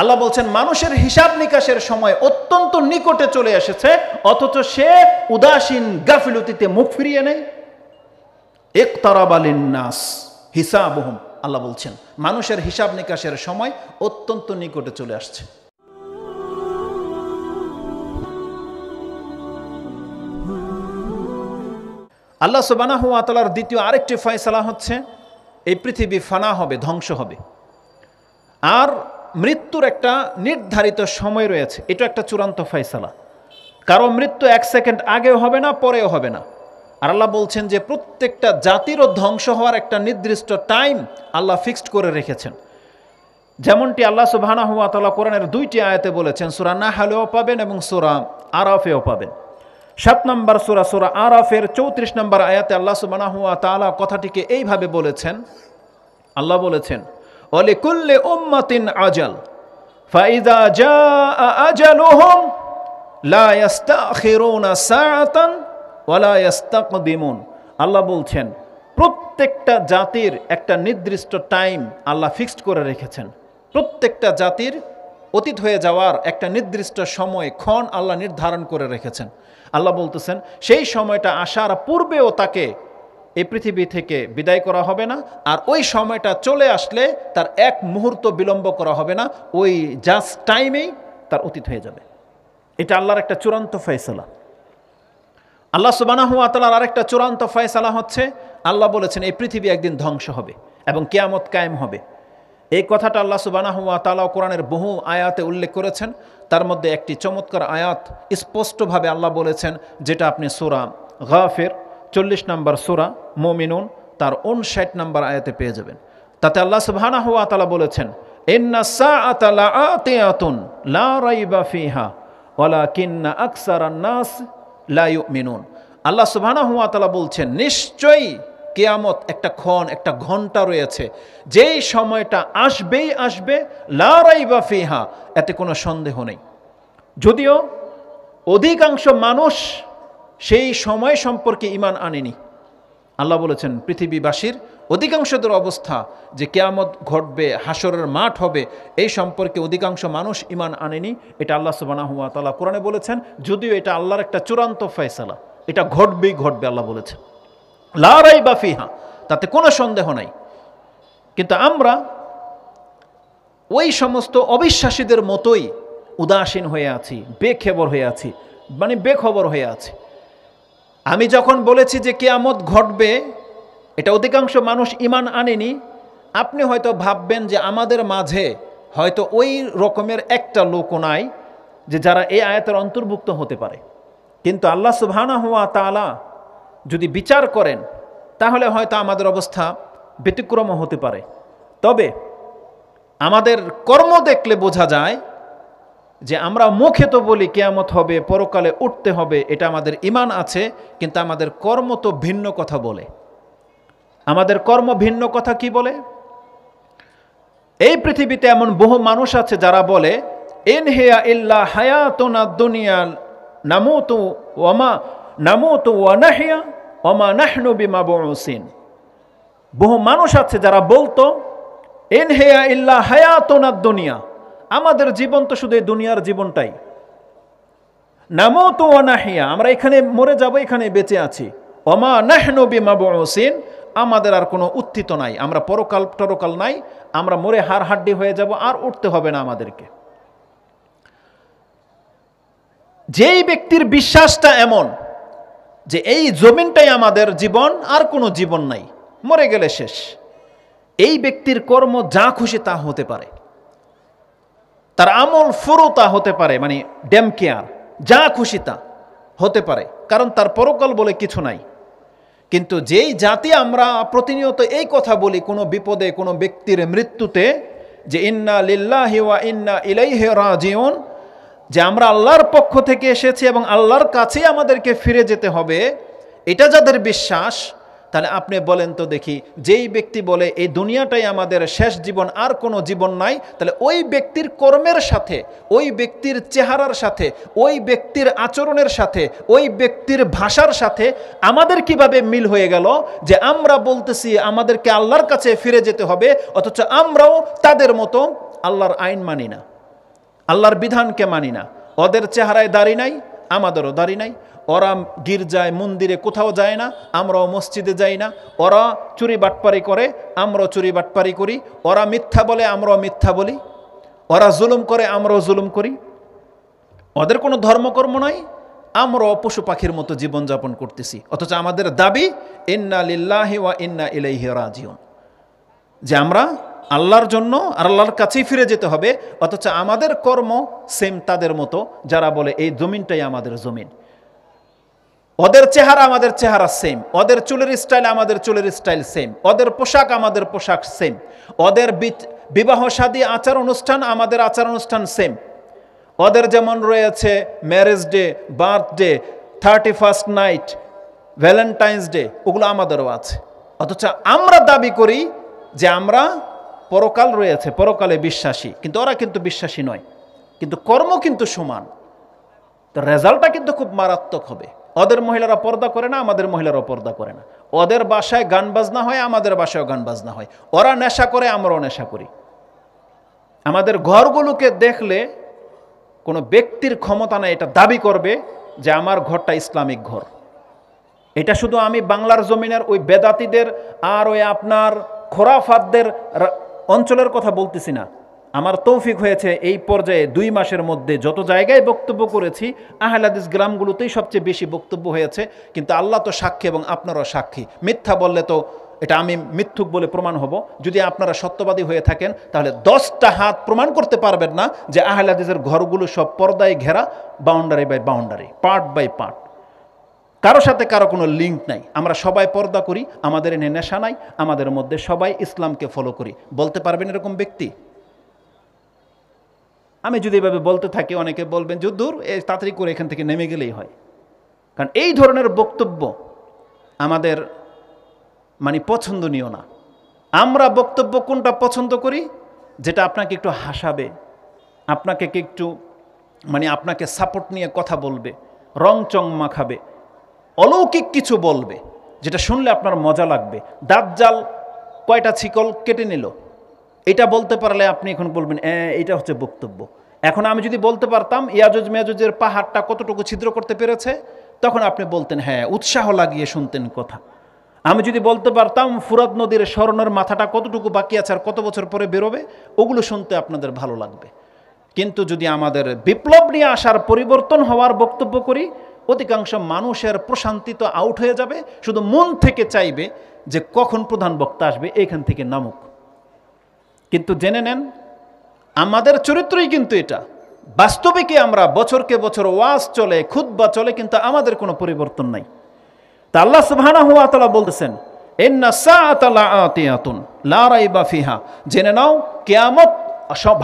আল্লাহ বলছেন মানুষের হিসাব নিকাশের সময় অত্যন্ত নিকটে চলে এসেছে অথচ সে উদাসীন গাফিলতিতে মুখ ফিরিয়ে নেয় একতারাবালিন নাস হিসাবহম আল্লাহ বলছেন মানুষের হিসাব নিকাশের সময় অত্যন্ত নিকটে চলে আসছে আল্লাহ সুবানাহ আতালার দ্বিতীয় আরেকটি ফয়সালা হচ্ছে এই পৃথিবী ফানা হবে ধ্বংস হবে আর মৃত্যুর একটা নির্ধারিত সময় রয়েছে এটা একটা চূড়ান্ত ফয়সালা কারো মৃত্যু এক সেকেন্ড আগেও হবে না পরেও হবে না আর আল্লাহ বলছেন যে প্রত্যেকটা জাতিরও ধ্বংস হওয়ার একটা নির্দিষ্ট টাইম আল্লাহ ফিক্সড করে রেখেছেন যেমনটি আল্লাহ সুবাহানা হুয়া তাল্লাহ কোরআনের দুইটি আয়াতে বলেছেন সুরা না হালেও পাবেন এবং সুরা আরাফেও পাবেন সাত নম্বর সুরা সুরা আরফের চৌত্রিশ নম্বর আয়াতে আল্লাহ সুবাহানা হুয়া তালা কথাটিকে এইভাবে বলেছেন আল্লাহ বলেছেন অলে কুল্লে উম্মাতিন আজাল ফাইদা জা আজাল ওহম আল্লাহ বলছেন প্রত্যেকটা জাতির একটা নির্দিষ্ট টাইম আল্লাহ ফিক্সড করে রেখেছেন প্রত্যেকটা জাতির অতীত হয়ে যাওয়ার একটা নির্দিষ্ট সময় ক্ষণ আল্লাহ নির্ধারণ করে রেখেছেন আল্লাহ বলতেছেন সেই সময়টা আসার পূর্বেও তাকে এই পৃথিবী থেকে বিদায় করা হবে না আর ওই সময়টা চলে আসলে তার এক মুহূর্ত বিলম্ব করা হবে না ওই জাস্ট টাইমেই তার অতীত হয়ে যাবে এটা আল্লাহর একটা চূড়ান্ত ফয়সলা আল্লাহ সুবানাহু আতালার আরেকটা চূড়ান্ত ফয়সলা হচ্ছে আল্লাহ বলেছেন এই পৃথিবী একদিন ধ্বংস হবে এবং কেয়ামত কায়েম হবে এই কথাটা আল্লাহ সুবানাহুয়া তালা কোরআনের বহু আয়াতে উল্লেখ করেছেন তার মধ্যে একটি চমৎকার আয়াত স্পষ্টভাবে আল্লাহ বলেছেন যেটা আপনি সোরা গাফের চল্লিশ নম্বর সুরা মোমিনুন তার উনষাট নম্বর আয়াতে পেয়ে যাবেন তাতে আল্লাহ সুবহানা হুয়া তালা বলেছেন আল্লাহ সুবহানা হুয়া তালা বলছেন নিশ্চয়ই কেয়ামত একটা ক্ষণ একটা ঘন্টা রয়েছে যেই সময়টা আসবেই আসবে লারাই বা ফিহা এতে কোনো সন্দেহ নেই যদিও অধিকাংশ মানুষ সেই সময় সম্পর্কে ইমান আনেনি আল্লাহ বলেছেন পৃথিবীবাসীর অধিকাংশদের অবস্থা যে কেয়ামত ঘটবে হাসরের মাঠ হবে এই সম্পর্কে অধিকাংশ মানুষ ইমান আনেনি এটা আল্লাহ সুবানাহুয়া তালা কোরআনে বলেছেন যদিও এটা আল্লাহর একটা চূড়ান্ত ফয়সালা এটা ঘটবেই ঘটবে আল্লাহ বলেছেন লারাই বা ফিহা তাতে কোনো সন্দেহ নাই কিন্তু আমরা ওই সমস্ত অবিশ্বাসীদের মতোই উদাসীন হয়ে আছি বেখেবর হয়ে আছি মানে বেখবর হয়ে আছি আমি যখন বলেছি যে কেয়ামত ঘটবে এটা অধিকাংশ মানুষ ইমান আনেনি আপনি হয়তো ভাববেন যে আমাদের মাঝে হয়তো ওই রকমের একটা লোক নাই যে যারা এই আয়াতের অন্তর্ভুক্ত হতে পারে কিন্তু আল্লাহ সুবহানা হওয়া তালা যদি বিচার করেন তাহলে হয়তো আমাদের অবস্থা ব্যতিক্রম হতে পারে তবে আমাদের কর্ম দেখলে বোঝা যায় যে আমরা মুখে তো বলি কেয়ামত হবে পরকালে উঠতে হবে এটা আমাদের ইমান আছে কিন্তু আমাদের কর্ম তো ভিন্ন কথা বলে আমাদের কর্ম ভিন্ন কথা কি বলে এই পৃথিবীতে এমন বহু মানুষ আছে যারা বলে এন হেয়া ইল্লা হায়াতনা দুনিয়াল নামুতু ওমা নামুতু হেয়া ওমা নাহনু বিমা বসিন বহু মানুষ আছে যারা বলতো এন হেয়া ইল্লা হায়াতনা দুনিয়া আমাদের জীবন তো শুধু এই দুনিয়ার জীবনটাই নামো তো অনাহিয়া আমরা এখানে মরে যাব এখানে বেঁচে আছি অমা নাহনো বিমা আমাদের আর কোনো উত্থিত নাই আমরা পরকাল টরকাল নাই আমরা মরে হার হাড্ডি হয়ে যাব আর উঠতে হবে না আমাদেরকে যেই ব্যক্তির বিশ্বাসটা এমন যে এই জমিনটাই আমাদের জীবন আর কোনো জীবন নাই মরে গেলে শেষ এই ব্যক্তির কর্ম যা খুশি তা হতে পারে তার আমল ফুরতা হতে পারে মানে ড্যাম কেয়ার যা খুশি তা হতে পারে কারণ তার পরকাল বলে কিছু নাই কিন্তু যেই জাতি আমরা প্রতিনিয়ত এই কথা বলি কোনো বিপদে কোনো ব্যক্তির মৃত্যুতে যে ইন্না লিল্লা হিওয়া ইন্না ইলাই হেরা রাজিউন যে আমরা আল্লাহর পক্ষ থেকে এসেছি এবং আল্লাহর কাছেই আমাদেরকে ফিরে যেতে হবে এটা যাদের বিশ্বাস তাহলে আপনি বলেন তো দেখি যেই ব্যক্তি বলে এই দুনিয়াটাই আমাদের শেষ জীবন আর কোনো জীবন নাই তাহলে ওই ব্যক্তির কর্মের সাথে ওই ব্যক্তির চেহারার সাথে ওই ব্যক্তির আচরণের সাথে ওই ব্যক্তির ভাষার সাথে আমাদের কিভাবে মিল হয়ে গেল যে আমরা বলতেছি আমাদেরকে আল্লাহর কাছে ফিরে যেতে হবে অথচ আমরাও তাদের মতো আল্লাহর আইন মানি না আল্লাহর বিধানকে মানি না ওদের চেহারায় দাঁড়ি নাই আমাদেরও দাড়ি নাই ওরা গির্জায় মন্দিরে কোথাও যায় না আমরাও মসজিদে যাই না ওরা চুরি বাটপারি করে আমরাও চুরি বাটপারি করি ওরা মিথ্যা বলে আমরাও মিথ্যা বলি ওরা জুলুম করে আমরাও জুলুম করি ওদের কোনো ধর্মকর্ম নাই আমরাও পশু পাখির মতো জীবনযাপন করতেছি অথচ আমাদের দাবি ইন্না লিল্লাহি ওয়া ইন্না ইলাইহি রাজিউন যে আমরা আল্লাহর জন্য আর আল্লাহর কাছেই ফিরে যেতে হবে অথচ আমাদের কর্ম সেম তাদের মতো যারা বলে এই জমিনটাই আমাদের জমিন ওদের চেহারা আমাদের চেহারা সেম ওদের চুলের স্টাইল আমাদের চুলের স্টাইল সেম ওদের পোশাক আমাদের পোশাক সেম ওদের বিবাহ সাদী আচার অনুষ্ঠান আমাদের আচার অনুষ্ঠান সেম ওদের যেমন রয়েছে marriage day birthday thirty first night Valentine's day ওগুলো আমাদেরও আছে অথচ আমরা দাবি করি যে আমরা পরকাল রয়েছে পরকালে বিশ্বাসী কিন্তু ওরা কিন্তু বিশ্বাসী নয় কিন্তু কর্ম কিন্তু সমান তো রেজাল্টটা কিন্তু খুব মারাত্মক হবে ওদের মহিলারা পর্দা করে না আমাদের মহিলারাও পর্দা করে না ওদের বাসায় গান বাজনা হয় আমাদের বাসায়ও গান বাজনা হয় ওরা নেশা করে আমরাও নেশা করি আমাদের ঘরগুলোকে দেখলে কোনো ব্যক্তির ক্ষমতা না এটা দাবি করবে যে আমার ঘরটা ইসলামিক ঘর এটা শুধু আমি বাংলার জমিনের ওই বেদাতিদের আর ওই আপনার খোরাফাতদের অঞ্চলের কথা বলতেছি না আমার তৌফিক হয়েছে এই পর্যায়ে দুই মাসের মধ্যে যত জায়গায় বক্তব্য করেছি আহলাদিস গ্রামগুলোতেই সবচেয়ে বেশি বক্তব্য হয়েছে কিন্তু আল্লাহ তো সাক্ষী এবং আপনারাও সাক্ষী মিথ্যা বললে তো এটা আমি মিথ্যুক বলে প্রমাণ হব যদি আপনারা সত্যবাদী হয়ে থাকেন তাহলে দশটা হাত প্রমাণ করতে পারবেন না যে আহলাদিসের ঘরগুলো সব পর্দায় ঘেরা boundary by boundary part by part কারো সাথে কারো কোনো লিঙ্ক নাই আমরা সবাই পর্দা করি আমাদের এনে নেশা নাই আমাদের মধ্যে সবাই ইসলামকে ফলো করি বলতে পারবেন এরকম ব্যক্তি আমি যদি এভাবে বলতে থাকি অনেকে বলবেন যে দূর তাড়াতাড়ি করে এখান থেকে নেমে গেলেই হয় কারণ এই ধরনের বক্তব্য আমাদের মানে পছন্দনীয় না আমরা বক্তব্য কোনটা পছন্দ করি যেটা আপনাকে একটু হাসাবে আপনাকে একটু মানে আপনাকে সাপোর্ট নিয়ে কথা বলবে রং চং মাখাবে অলৌকিক কিছু বলবে যেটা শুনলে আপনার মজা লাগবে দাঁত জাল কয়টা ছিকল কেটে নিল এটা বলতে পারলে আপনি এখন বলবেন এটা হচ্ছে বক্তব্য এখন আমি যদি বলতে পারতাম ইয়াজুজ মেয়াজুজের পাহাড়টা কতটুকু ছিদ্র করতে পেরেছে তখন আপনি বলতেন হ্যাঁ উৎসাহ লাগিয়ে শুনতেন কথা আমি যদি বলতে পারতাম ফুরত নদীর স্মরণের মাথাটা কতটুকু বাকি আছে আর কত বছর পরে বেরোবে ওগুলো শুনতে আপনাদের ভালো লাগবে কিন্তু যদি আমাদের বিপ্লব নিয়ে আসার পরিবর্তন হওয়ার বক্তব্য করি অধিকাংশ মানুষের প্রশান্তি তো আউট হয়ে যাবে শুধু মন থেকে চাইবে যে কখন প্রধান বক্তা আসবে এখান থেকে নামুক কিন্তু জেনে নেন আমাদের চরিত্রই কিন্তু এটা বাস্তবে কি আমরা বছরকে বছর ওয়াস চলে খুদ বা চলে কিন্তু আমাদের কোনো পরিবর্তন নাই তা আল্লাহ সুবাহানা হুয়া তালা বলতেছেন ফিহা জেনে নাও কেয়ামত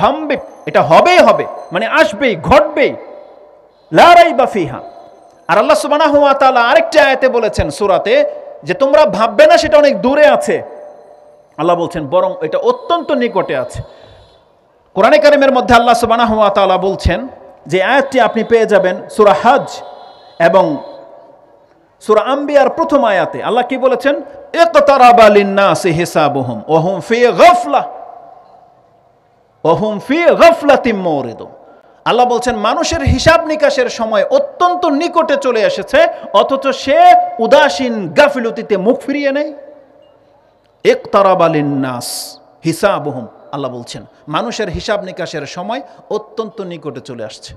ভাম্বে এটা হবেই হবে মানে আসবেই ঘটবেই লারাই বা ফিহা আর আল্লাহ সুবানা হুয়া তালা আরেকটি আয়াতে বলেছেন সুরাতে যে তোমরা ভাববে না সেটা অনেক দূরে আছে আল্লাহ বলছেন বরং এটা অত্যন্ত নিকটে আছে কোরআনে কারিমের মধ্যে আল্লাহ সুবানা হুয়া তালা বলছেন যে আয়াতটি আপনি পেয়ে যাবেন সুরা হাজ এবং সুরা আম্বিয়ার প্রথম আয়াতে আল্লাহ কি বলেছেন একতারাবালিন্নাসে ওহম ফি গফলা ওহম আল্লাহ বলছেন মানুষের হিসাব নিকাশের সময় অত্যন্ত নিকটে চলে এসেছে অথচ সে উদাসীন গাফিলতিতে মুখ ফিরিয়ে নেই একতরাবালিন নাস হিসাবহম আল্লাহ বলছেন মানুষের হিসাব নিকাশের সময় অত্যন্ত নিকটে চলে আসছে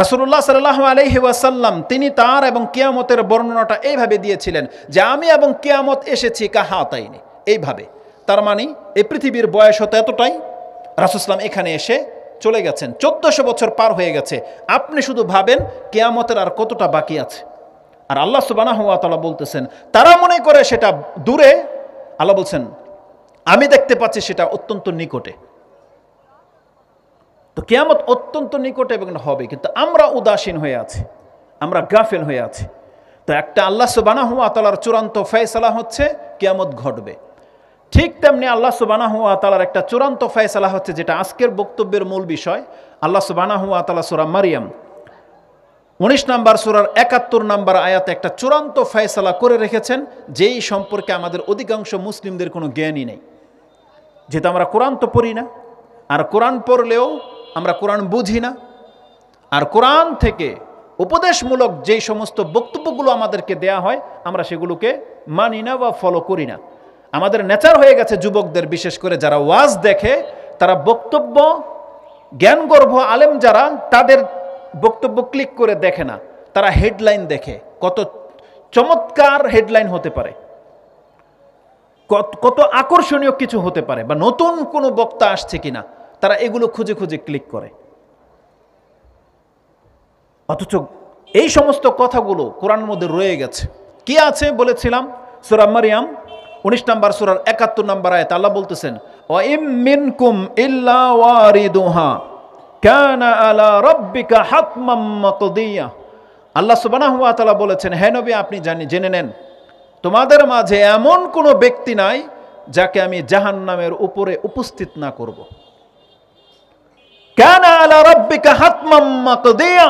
রাসুল্লাহ সাল্লাহ আলহি ওয়াসাল্লাম তিনি তার এবং কিয়ামতের বর্ণনাটা এইভাবে দিয়েছিলেন যে আমি এবং কিয়ামত এসেছি কাহা তাইনি এইভাবে তার মানে এই পৃথিবীর বয়স হতো এতটাই রাসুসলাম এখানে এসে চলে গেছেন চোদ্দশো বছর পার হয়ে গেছে আপনি শুধু ভাবেন কেয়ামতের আর কতটা বাকি আছে আর আল্লাহ সুবানা হুয়া তালা বলতেছেন তারা মনে করে সেটা দূরে আল্লাহ বলছেন আমি দেখতে পাচ্ছি সেটা অত্যন্ত নিকটে তো কেয়ামত অত্যন্ত নিকটে এবং হবে কিন্তু আমরা উদাসীন হয়ে আছি আমরা গাফেল হয়ে আছি তো একটা আল্লাহ সুবানা হুয়া তালার চূড়ান্ত ফেসলা হচ্ছে কেয়ামত ঘটবে ঠিক তেমনি আল্লাহ সুবানাহুয়া তালার একটা চূড়ান্ত ফয়সালা হচ্ছে যেটা আজকের বক্তব্যের মূল বিষয় আল্লাহ সুবানাহুয়া তালা সুরা মারিয়াম উনিশ নাম্বার সুরার একাত্তর নাম্বার আয়াতে একটা চূড়ান্ত ফয়সালা করে রেখেছেন যেই সম্পর্কে আমাদের অধিকাংশ মুসলিমদের কোনো জ্ঞানই নেই যেহেতু আমরা কোরআন তো পড়ি না আর কোরআন পড়লেও আমরা কোরআন বুঝি না আর কোরআন থেকে উপদেশমূলক যেই সমস্ত বক্তব্যগুলো আমাদেরকে দেয়া হয় আমরা সেগুলোকে মানি না বা ফলো করি না আমাদের নেচার হয়ে গেছে যুবকদের বিশেষ করে যারা ওয়াজ দেখে তারা বক্তব্য জ্ঞানগর্ভ আলেম যারা তাদের বক্তব্য ক্লিক করে দেখে না তারা হেডলাইন দেখে কত চমৎকার হেডলাইন হতে পারে কত আকর্ষণীয় কিছু হতে পারে বা নতুন কোনো বক্তা আসছে কিনা তারা এগুলো খুঁজে খুঁজে ক্লিক করে অথচ এই সমস্ত কথাগুলো কোরআন মধ্যে রয়ে গেছে কি আছে বলেছিলাম সুরাম্মারিয়াম মারিয়াম উনিশ নম্বর সুরার একাত্তর নম্বর আয়াত আল্লাহ বলতেছেন মিনকুম ইল্লা কানা আলা রব্বিকা আল্লাহ সুবান বলেছেন হে নবী আপনি জানি জেনে নেন তোমাদের মাঝে এমন কোনো ব্যক্তি নাই যাকে আমি জাহান্নামের উপরে উপস্থিত না করব কেন আলা রব্বিকা তো দেয়া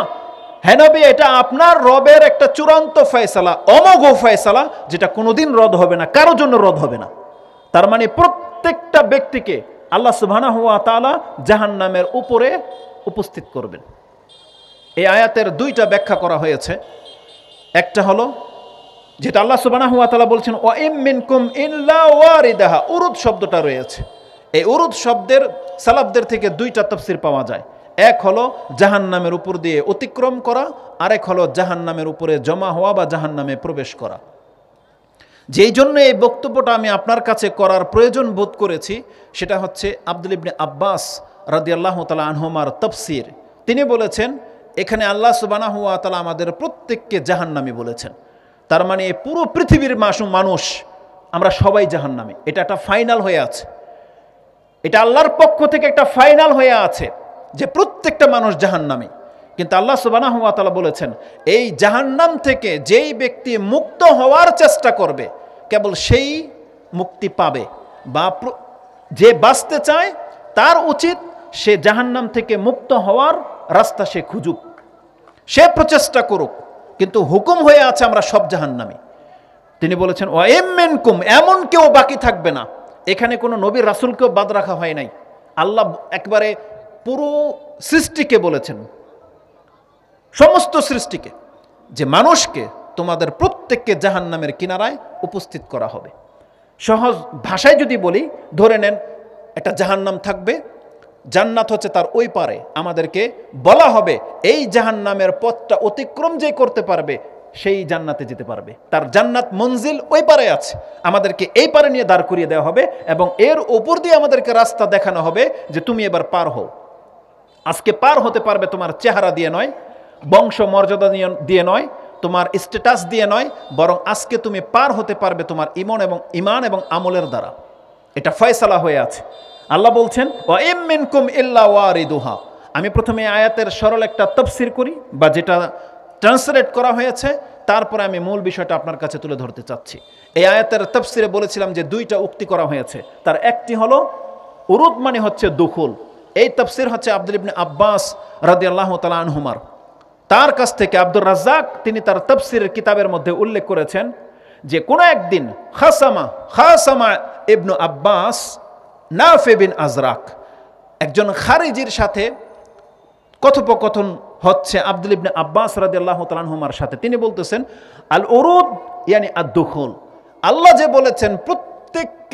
হেনবি হ্যাঁ এটা আপনার রবের একটা চূড়ান্ত ফয়সালা অমোঘ ফয়সালা যেটা কোনোদিন রদ হবে না কারো জন্য রদ হবে না তার মানে প্রত্যেকটা ব্যক্তিকে আল্লাহ সুবাহানা হুয়া তালা জাহান্নামের উপরে উপস্থিত করবেন এই আয়াতের দুইটা ব্যাখ্যা করা হয়েছে একটা হলো যেটা আল্লাহ সুবানা হুয়া তালা বলছেন ও এম মিনকুম ইল্লাহা উরুদ শব্দটা রয়েছে এই উরুদ শব্দের সালাবদের থেকে দুইটা তফসির পাওয়া যায় এক হলো জাহান নামের উপর দিয়ে অতিক্রম করা আরেক হলো জাহান নামের উপরে জমা হওয়া বা জাহান নামে প্রবেশ করা যেই জন্য এই বক্তব্যটা আমি আপনার কাছে করার প্রয়োজন বোধ করেছি সেটা হচ্ছে আব্দুল ইবনে আব্বাস রাদিয়াল্লাহ তালা আনহমার তফসির তিনি বলেছেন এখানে আল্লাহ সুবানাহ তালা আমাদের প্রত্যেককে জাহান্নামি বলেছেন তার মানে পুরো পৃথিবীর মাসু মানুষ আমরা সবাই জাহান্নামি এটা একটা ফাইনাল হয়ে আছে এটা আল্লাহর পক্ষ থেকে একটা ফাইনাল হয়ে আছে যে প্রত্যেকটা মানুষ জাহান নামে কিন্তু আল্লাহ সুবানাহাতালা বলেছেন এই জাহান্নাম থেকে যেই ব্যক্তি মুক্ত হওয়ার চেষ্টা করবে কেবল সেই মুক্তি পাবে বা যে বাঁচতে চায় তার উচিত সে জাহান্নাম থেকে মুক্ত হওয়ার রাস্তা সে খুঁজুক সে প্রচেষ্টা করুক কিন্তু হুকুম হয়ে আছে আমরা সব জাহান্নামে তিনি বলেছেন ও এম কুম এমন কেউ বাকি থাকবে না এখানে কোনো নবীর রাসুলকেও বাদ রাখা হয় নাই আল্লাহ একবারে পুরো সৃষ্টিকে বলেছেন সমস্ত সৃষ্টিকে যে মানুষকে তোমাদের প্রত্যেককে জাহান নামের কিনারায় উপস্থিত করা হবে সহজ ভাষায় যদি বলি ধরে নেন একটা জাহান্নাম থাকবে জান্নাত হচ্ছে তার ওই পারে আমাদেরকে বলা হবে এই জাহান্নামের পথটা অতিক্রম যে করতে পারবে সেই জান্নাতে যেতে পারবে তার জান্নাত মঞ্জিল ওই পারে আছে আমাদেরকে এই পারে নিয়ে দাঁড় করিয়ে দেওয়া হবে এবং এর ওপর দিয়ে আমাদেরকে রাস্তা দেখানো হবে যে তুমি এবার পার হও আজকে পার হতে পারবে তোমার চেহারা দিয়ে নয় বংশ মর্যাদা দিয়ে নয় তোমার স্ট্যাটাস দিয়ে নয় বরং আজকে তুমি পার হতে পারবে তোমার ইমন এবং ইমান এবং আমলের দ্বারা এটা ফয়সালা হয়ে আছে আল্লাহ বলছেন ও এম মিনকুম ইল্লা আমি প্রথমে আয়াতের সরল একটা তফসির করি বা যেটা ট্রান্সলেট করা হয়েছে তারপরে আমি মূল বিষয়টা আপনার কাছে তুলে ধরতে চাচ্ছি এই আয়াতের তফসিরে বলেছিলাম যে দুইটা উক্তি করা হয়েছে তার একটি হলো উরুদ মানে হচ্ছে দুখুল এই তফসির হচ্ছে আব্দুল ইবনে আব্বাস রাজি আল্লাহ তালানহুমার তার কাছ থেকে আব্দুর রাজ্জাক তিনি তার তফসিরের কিতাবের মধ্যে উল্লেখ করেছেন যে কোনো একদিন খাসামা খাসামা ইবনু আব্বাস নাফে বিন আজরাক একজন খারিজির সাথে কথোপকথন হচ্ছে আব্দুল ইবনে আব্বাস রাজি আল্লাহ তালানহুমার সাথে তিনি বলতেছেন আল ওরুদ ইয়ানি আদুখল আল্লাহ যে বলেছেন প্রত্যেক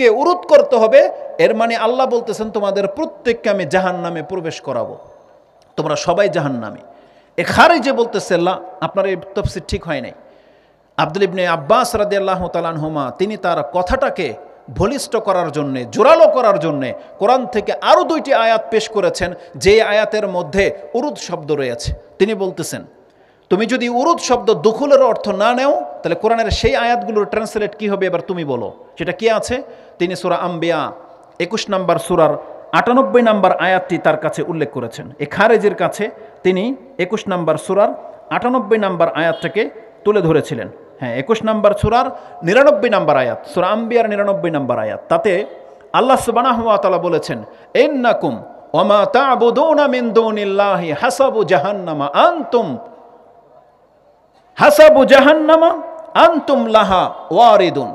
কে উরুদ করতে হবে এর মানে আল্লাহ বলতেছেন তোমাদের প্রত্যেককে আমি জাহান নামে প্রবেশ করাবো তোমরা সবাই জাহান নামে এ যে বলতেছে আল্লাহ আপনার এই তফসির ঠিক হয় নাই আব্দুল ইবনে আব্বাস রাদি আল্লাহ তালানহমা তিনি তার কথাটাকে বলিষ্ঠ করার জন্যে জোরালো করার জন্যে কোরআন থেকে আরও দুইটি আয়াত পেশ করেছেন যে আয়াতের মধ্যে উরুদ শব্দ রয়েছে তিনি বলতেছেন তুমি যদি উরুদ শব্দ দুখুলের অর্থ না নেও তাহলে কোরআনের সেই আয়াতগুলোর ট্রান্সলেট কি হবে এবার তুমি বলো সেটা কি আছে তিনি সুরা আম্বিয়া একুশ নাম্বার সুরার আটানব্বই নাম্বার আয়াতটি তার কাছে উল্লেখ করেছেন এ খারেজের কাছে তিনি একুশ নাম্বার সুরার আটানব্বই নাম্বার আয়াতটাকে তুলে ধরেছিলেন হ্যাঁ একুশ নাম্বার সুরার নিরানব্বই নাম্বার আয়াত সুরা আম্বিয়ার নিরানব্বই নাম্বার আয়াত তাতে আল্লাহ সুবানাহতালা বলেছেন এন্নাকুম ওমা তাবুদৌনা মিন্দৌনিল্লাহি হাসাবু জাহান্নামা আন্তুম হাসাবু জাহান্নামা আন্তুম লাহা ওয়ারিদুন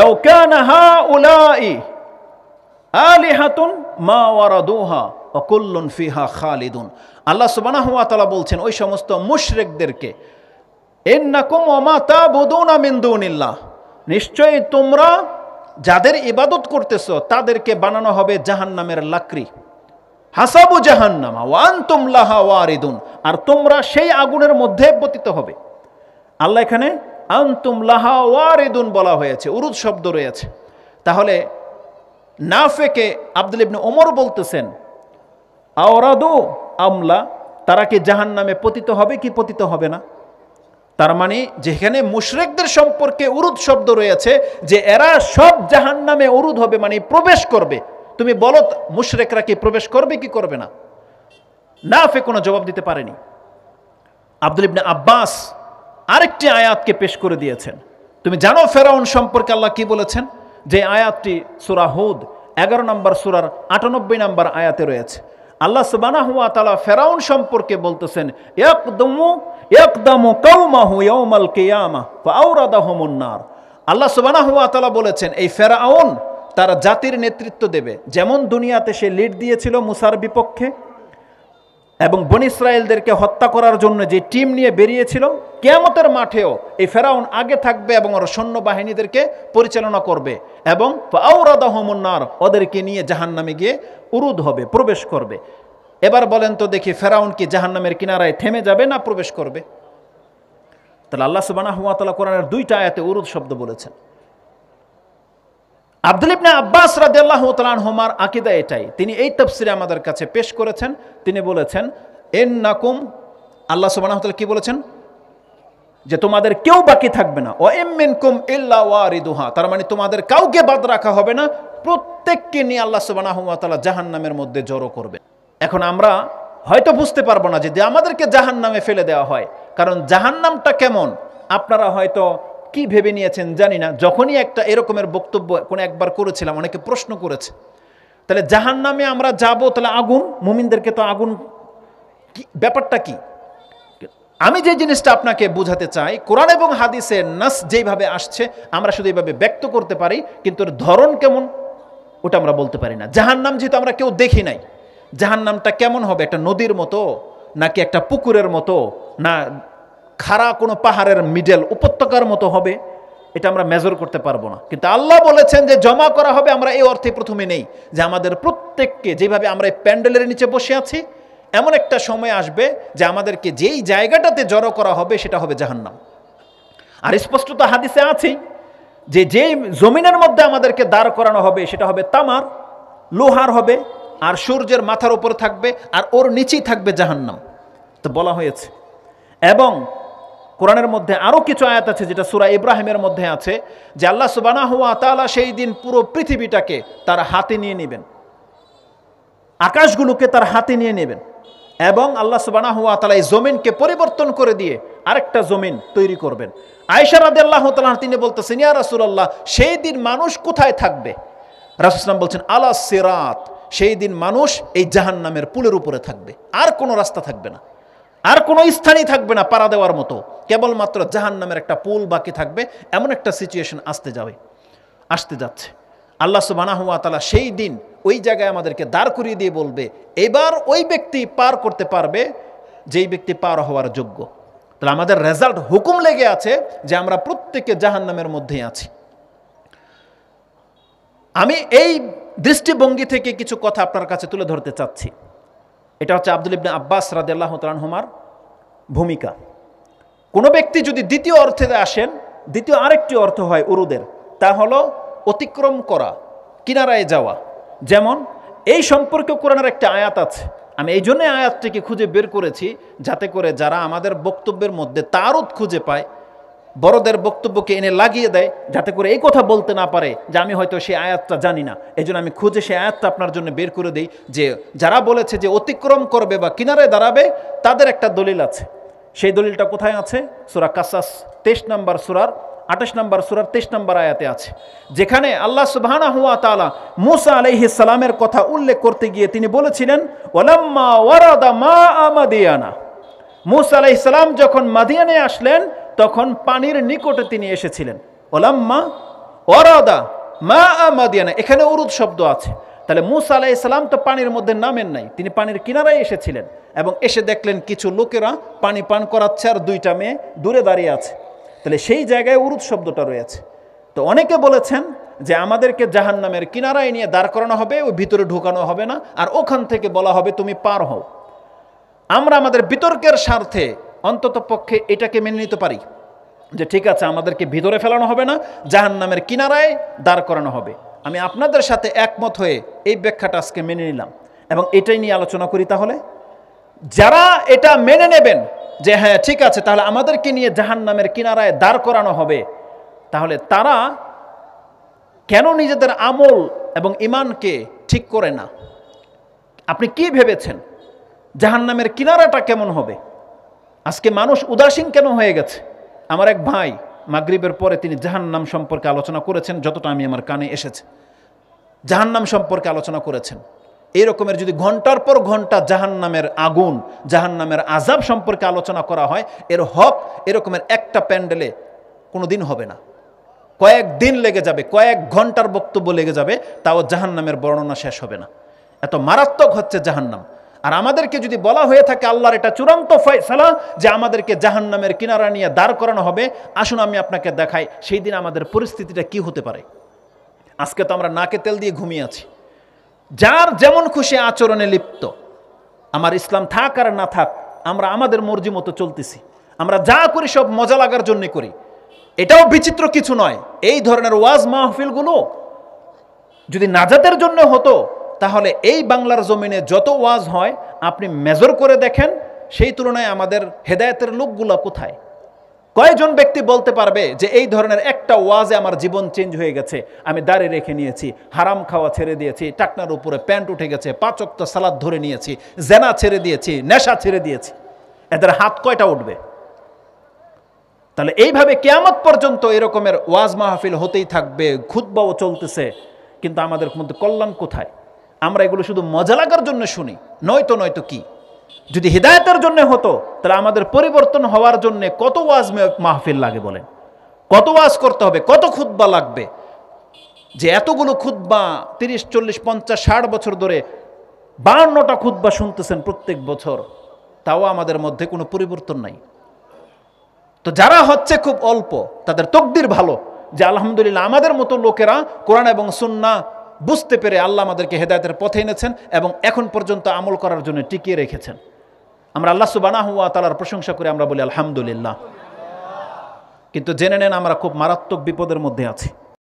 لو كان هؤلاء آلهة ما وردوها وكل ফিহা খালিদুন আল্লাহ সুবহানাহু ওয়া তাআলা বলছেন ওই সমস্ত মুশরিকদেরকে ইন্নাকুম ওয়া মা তাবুদুনা মিন দুনিল্লাহ নিশ্চয়ই তোমরা যাদের ইবাদত করতেছো তাদেরকে বানানো হবে জাহান্নামের লাকড়ি হাসাবু জাহান্নামা ওয়ান লাহা ওয়ারিদুন আর তোমরা সেই আগুনের মধ্যে পতিত হবে আল্লাহ এখানে আন্তুম লাহা ওয়ারিদুন বলা হয়েছে উরুদ শব্দ রয়েছে তাহলে নাফেকে আব্দুল ইবনে ওমর বলতেছেন আওরাদু আমলা তারা কি জাহান নামে পতিত হবে কি পতিত হবে না তার মানে যেখানে মুশরেকদের সম্পর্কে উরুদ শব্দ রয়েছে যে এরা সব জাহান নামে উরুদ হবে মানে প্রবেশ করবে তুমি বলো মুশরেকরা কি প্রবেশ করবে কি করবে না না ফে কোনো জবাব দিতে পারেনি আব্দুল ইবনে আব্বাস আরেকটি আয়াতকে পেশ করে দিয়েছেন তুমি জানো ফেরাউন সম্পর্কে আল্লাহ কি বলেছেন যে আয়াতটি সুরা হুদ এগারো নম্বর সুরার আটানব্বই নম্বর আয়াতে রয়েছে আল্লাহ সুবানা হুয়া তালা ফেরাউন সম্পর্কে বলতেছেন একদমু আল্লাহ সুবানা হুয়া তালা বলেছেন এই ফেরাউন তারা জাতির নেতৃত্ব দেবে যেমন দুনিয়াতে সে লিড দিয়েছিল মুসার বিপক্ষে এবং বন ইসরায়েলদেরকে হত্যা করার জন্য যে টিম নিয়ে বেরিয়েছিল কেয়ামতের মাঠেও এই ফেরাউন আগে থাকবে এবং ওর সৈন্যবাহিনীদেরকে পরিচালনা করবে এবং আউরাদাহমন্নার ওদেরকে নিয়ে জাহান নামে গিয়ে উরুদ হবে প্রবেশ করবে এবার বলেন তো দেখি ফেরাউন কি জাহান নামের কিনারায় থেমে যাবে না প্রবেশ করবে তাহলে আল্লাহ সুবানা হুয়াতলা কোরআনের দুইটা আয়াতে উরুদ শব্দ বলেছেন আব্দুল ইবনে আব্বাস রাদিয়াল্লাহু তাআলা হোমার আকিদা এটাই তিনি এই তাফসিরে আমাদের কাছে পেশ করেছেন তিনি বলেছেন এন নাকুম আল্লাহ সুবহানাহু তাআলা কি বলেছেন যে তোমাদের কেউ বাকি থাকবে না ও মিনকুম ইল্লা ওয়ারিদুহা তার মানে তোমাদের কাউকে বাদ রাখা হবে না প্রত্যেককে নিয়ে আল্লাহ সুবহানাহু ওয়া তাআলা জাহান্নামের মধ্যে জড়ো করবে এখন আমরা হয়তো বুঝতে পারবো না যে আমাদেরকে জাহান্নামে ফেলে দেওয়া হয় কারণ জাহান্নামটা কেমন আপনারা হয়তো কি ভেবে নিয়েছেন জানি না যখনই একটা এরকমের বক্তব্য কোনো একবার করেছিলাম অনেকে প্রশ্ন করেছে তাহলে জাহান নামে আমরা যাব তাহলে আগুন মুমিনদেরকে তো আগুন কি ব্যাপারটা কি আমি যে জিনিসটা আপনাকে বোঝাতে চাই কোরআন এবং হাদিসে নাস যেইভাবে আসছে আমরা শুধু এইভাবে ব্যক্ত করতে পারি কিন্তু ধরন কেমন ওটা আমরা বলতে পারি না জাহান নাম যেহেতু আমরা কেউ দেখি নাই জাহান নামটা কেমন হবে একটা নদীর মতো নাকি একটা পুকুরের মতো না খাড়া কোনো পাহাড়ের মিডেল উপত্যকার মতো হবে এটা আমরা মেজর করতে পারবো না কিন্তু আল্লাহ বলেছেন যে জমা করা হবে আমরা এই অর্থে প্রথমে নেই যে আমাদের প্রত্যেককে যেভাবে আমরা এই প্যান্ডেলের নিচে বসে আছি এমন একটা সময় আসবে যে আমাদেরকে যেই জায়গাটাতে জড়ো করা হবে সেটা হবে জাহান্নাম আর স্পষ্টত হাদিসে আছেই যে যেই জমিনের মধ্যে আমাদেরকে দাঁড় করানো হবে সেটা হবে তামার লোহার হবে আর সূর্যের মাথার উপরে থাকবে আর ওর নিচেই থাকবে জাহান্নাম তো বলা হয়েছে এবং কোরআনের মধ্যে আরও কিছু আয়াত আছে যেটা সুরা ইব্রাহিমের মধ্যে আছে যে আল্লাহ সুবানা হুয়া তালা সেই দিন পুরো পৃথিবীটাকে তার হাতে নিয়ে নেবেন আকাশগুলোকে তার হাতে নিয়ে নেবেন এবং আল্লাহ সুবানা হুয়া তালা এই জমিনকে পরিবর্তন করে দিয়ে আরেকটা জমিন তৈরি করবেন আদে আল্লাহ তালা তিনি বলতেছেন ইয়া রাসুলাল্লাহ সেই দিন মানুষ কোথায় থাকবে রাসুসলাম বলছেন আলা সেরাত সেই দিন মানুষ এই জাহান নামের পুলের উপরে থাকবে আর কোনো রাস্তা থাকবে না আর কোনো স্থানই থাকবে না পাড়া দেওয়ার মতো কেবলমাত্র জাহান নামের একটা পুল বাকি থাকবে এমন একটা সিচুয়েশন আসতে যাবে আসতে যাচ্ছে আল্লাহ সুবানাহুয়া তালা সেই দিন ওই জায়গায় আমাদেরকে দাঁড় করিয়ে দিয়ে বলবে এবার ওই ব্যক্তি পার করতে পারবে যেই ব্যক্তি পার হওয়ার যোগ্য তাহলে আমাদের রেজাল্ট হুকুম লেগে আছে যে আমরা প্রত্যেকে জাহান নামের মধ্যেই আছি আমি এই দৃষ্টিভঙ্গি থেকে কিছু কথা আপনার কাছে তুলে ধরতে চাচ্ছি এটা হচ্ছে আব্দুল ইবনে আব্বাস রাদেল্লাহ তালহমার ভূমিকা কোনো ব্যক্তি যদি দ্বিতীয় অর্থে আসেন দ্বিতীয় আরেকটি অর্থ হয় উরুদের তা হলো অতিক্রম করা কিনারায় যাওয়া যেমন এই সম্পর্কে কোরআনের একটা আয়াত আছে আমি এই জন্যে আয়াতটিকে খুঁজে বের করেছি যাতে করে যারা আমাদের বক্তব্যের মধ্যে তারত খুঁজে পায় বড়দের বক্তব্যকে এনে লাগিয়ে দেয় যাতে করে এই কথা বলতে না পারে যে আমি হয়তো সেই আয়াতটা জানি না এই আমি খুঁজে সেই আয়াতটা আপনার জন্য বের করে দিই যে যারা বলেছে যে অতিক্রম করবে বা কিনারে দাঁড়াবে তাদের একটা দলিল আছে সেই দলিলটা কোথায় আছে সুরা কাসাস তেইশ নম্বর সুরার আঠাশ নম্বর সুরার তেইশ নম্বর আয়াতে আছে যেখানে আল্লাহ সুবাহানা হুয়া তালা মুসা আলহ সালামের কথা উল্লেখ করতে গিয়ে তিনি বলেছিলেন ওলাম্মা ওয়ারাদা মা আমাদিয়ানা মুসা আলাইসালাম যখন মাদিয়ানে আসলেন তখন পানির নিকটে তিনি এসেছিলেন ওলাম্মা ওরাদা মা আমাদিয়ানা এখানে উরুদ শব্দ আছে তাহলে মুসা আলাহ ইসলাম তো পানির মধ্যে নামেন নাই তিনি পানির কিনারায় এসেছিলেন এবং এসে দেখলেন কিছু লোকেরা পানি পান করাচ্ছে আর দুইটা মেয়ে দূরে দাঁড়িয়ে আছে তাহলে সেই জায়গায় উরুদ শব্দটা রয়েছে তো অনেকে বলেছেন যে আমাদেরকে জাহান নামের কিনারায় নিয়ে দাঁড় করানো হবে ওই ভিতরে ঢুকানো হবে না আর ওখান থেকে বলা হবে তুমি পার হও আমরা আমাদের বিতর্কের স্বার্থে অন্তত পক্ষে এটাকে মেনে নিতে পারি যে ঠিক আছে আমাদেরকে ভিতরে ফেলানো হবে না জাহান নামের কিনারায় দাঁড় করানো হবে আমি আপনাদের সাথে একমত হয়ে এই ব্যাখ্যাটা আজকে মেনে নিলাম এবং এটাই নিয়ে আলোচনা করি তাহলে যারা এটা মেনে নেবেন যে হ্যাঁ ঠিক আছে তাহলে আমাদেরকে নিয়ে জাহান নামের কিনারায় দাঁড় করানো হবে তাহলে তারা কেন নিজেদের আমল এবং ইমানকে ঠিক করে না আপনি কি ভেবেছেন জাহান নামের কিনারাটা কেমন হবে আজকে মানুষ উদাসীন কেন হয়ে গেছে আমার এক ভাই মাগরীবের পরে তিনি জাহান্নাম সম্পর্কে আলোচনা করেছেন যতটা আমি আমার কানে এসেছে জাহান্নাম সম্পর্কে আলোচনা করেছেন এই রকমের যদি ঘন্টার পর ঘন্টা জাহান্নামের আগুন জাহান্নামের আজাব সম্পর্কে আলোচনা করা হয় এর হক এরকমের একটা প্যান্ডেলে কোনো দিন হবে না কয়েক দিন লেগে যাবে কয়েক ঘন্টার বক্তব্য লেগে যাবে তাও জাহান্নামের বর্ণনা শেষ হবে না এত মারাত্মক হচ্ছে জাহান্নাম আর আমাদেরকে যদি বলা হয়ে থাকে আল্লাহর এটা চূড়ান্ত ফয়সালা যে আমাদেরকে জাহান নামের কিনারা নিয়ে দাঁড় করানো হবে আসুন আমি আপনাকে দেখাই সেই দিন আমাদের পরিস্থিতিটা কি হতে পারে আজকে তো আমরা নাকে তেল দিয়ে ঘুমিয়ে আছি যার যেমন খুশি আচরণে লিপ্ত আমার ইসলাম থাক আর না থাক আমরা আমাদের মর্জি মতো চলতেছি আমরা যা করি সব মজা লাগার জন্য করি এটাও বিচিত্র কিছু নয় এই ধরনের ওয়াজ মাহফিলগুলো যদি নাজাতের জন্য হতো তাহলে এই বাংলার জমিনে যত ওয়াজ হয় আপনি মেজর করে দেখেন সেই তুলনায় আমাদের হেদায়তের লোকগুলো কোথায় কয়জন ব্যক্তি বলতে পারবে যে এই ধরনের একটা ওয়াজে আমার জীবন চেঞ্জ হয়ে গেছে আমি দাঁড়িয়ে রেখে নিয়েছি হারাম খাওয়া ছেড়ে দিয়েছি টাকনার উপরে প্যান্ট উঠে গেছে পাচক্ত সালাদ ধরে নিয়েছি জেনা ছেড়ে দিয়েছি নেশা ছেড়ে দিয়েছি এদের হাত কয়টা উঠবে তাহলে এইভাবে কেয়ামত পর্যন্ত এরকমের ওয়াজ মাহফিল হতেই থাকবে খুদ্বাও চলতেছে কিন্তু আমাদের মধ্যে কল্যাণ কোথায় আমরা এগুলো শুধু মজা লাগার জন্য শুনি নয়তো নয়তো কি যদি হৃদায়তের জন্য হতো তাহলে আমাদের পরিবর্তন হওয়ার জন্য কত ওয়াজ মাহফিল লাগে বলেন কত ওয়াজ করতে হবে কত খুদ্া লাগবে যে এতগুলো খুদ্া তিরিশ চল্লিশ পঞ্চাশ ষাট বছর ধরে বাহান্নটা খুদ্া শুনতেছেন প্রত্যেক বছর তাও আমাদের মধ্যে কোনো পরিবর্তন নাই তো যারা হচ্ছে খুব অল্প তাদের তকদির ভালো যে আলহামদুলিল্লাহ আমাদের মতো লোকেরা কোরআন এবং সুন্না বুঝতে পেরে আল্লাহ আমাদেরকে হেদায়তের পথে এনেছেন এবং এখন পর্যন্ত আমল করার জন্য টিকিয়ে রেখেছেন আমরা আল্লাহ সুবানা হুয়া তালার প্রশংসা করে আমরা বলি আলহামদুলিল্লাহ কিন্তু জেনে নেন আমরা খুব মারাত্মক বিপদের মধ্যে আছি